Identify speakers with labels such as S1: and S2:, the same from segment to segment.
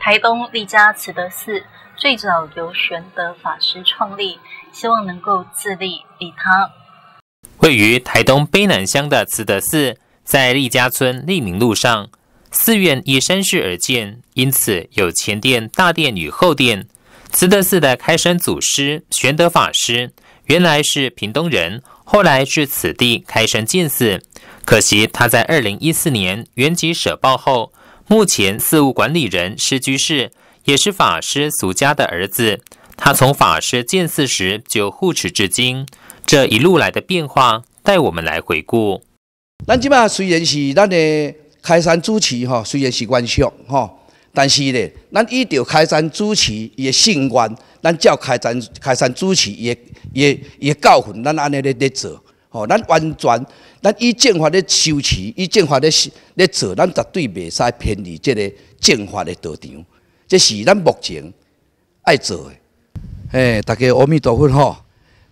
S1: 台东利嘉慈德寺最早由玄德法师创立，希望能够自立利他。
S2: 位于台东卑南乡的慈德寺，在利家村利明路上。寺院依山势而建，因此有前殿、大殿与后殿。慈德寺的开山祖师玄德法师，原来是屏东人，后来至此地开山建寺。可惜他在二零一四年原籍舍报后。目前寺务管理人施居士也是法师俗家的儿子，他从法师建寺时就护持至今。这一路来的变化，带我们来回顾。
S1: 咱今嘛虽然是咱的开山主持哈，虽然是官系哈，但是呢，咱依照开山主持伊的性愿，咱照开山开山主持伊的、伊的、伊的教诲，咱安尼咧咧做。吼，咱完全，咱以正法咧修持，以正法咧咧做，咱绝对袂使偏离这个正法的道场。这是咱目前爱做的。嘿，大家阿弥陀佛吼，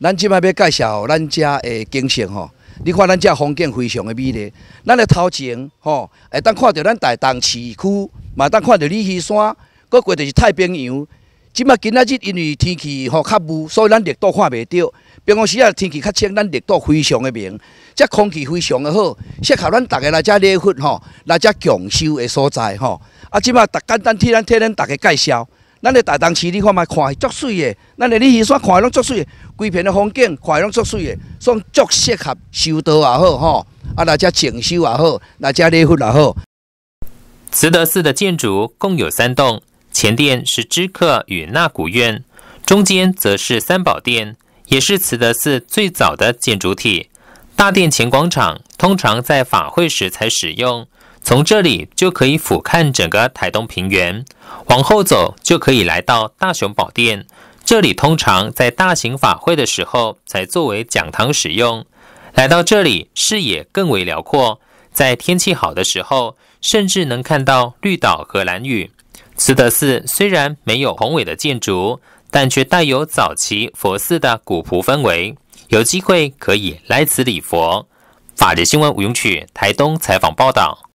S1: 咱即摆要介绍咱遮的景色吼。你看咱遮风景非常的美丽，咱的头前吼会当看到咱大东市区，嘛当看到鲤鱼山，过过就是太平洋。即摆今仔日因为天气吼较雾，所以咱日都看袂到。平常时啊，天气较清，咱日度非常的明，即空气非常的好，适合咱大家来只练佛吼，来遮共修的所在吼。啊，即摆大简单替咱替咱大家介绍，咱的大东市你看嘛，看足水的，咱的你西山看拢足水，规片的风景看拢足水的，算足适合修道也好吼，啊，来遮静修也好，来家练佛也好。
S2: 慈德寺的建筑共有三栋，前殿是知客与纳古院，中间则是三宝殿。也是慈德寺最早的建筑体，大殿前广场通常在法会时才使用，从这里就可以俯瞰整个台东平原。往后走就可以来到大雄宝殿，这里通常在大型法会的时候才作为讲堂使用。来到这里，视野更为辽阔，在天气好的时候，甚至能看到绿岛和蓝雨。慈德寺虽然没有宏伟的建筑。但却带有早期佛寺的古朴氛围，有机会可以来此礼佛。法律新闻吴用曲台东采访报道。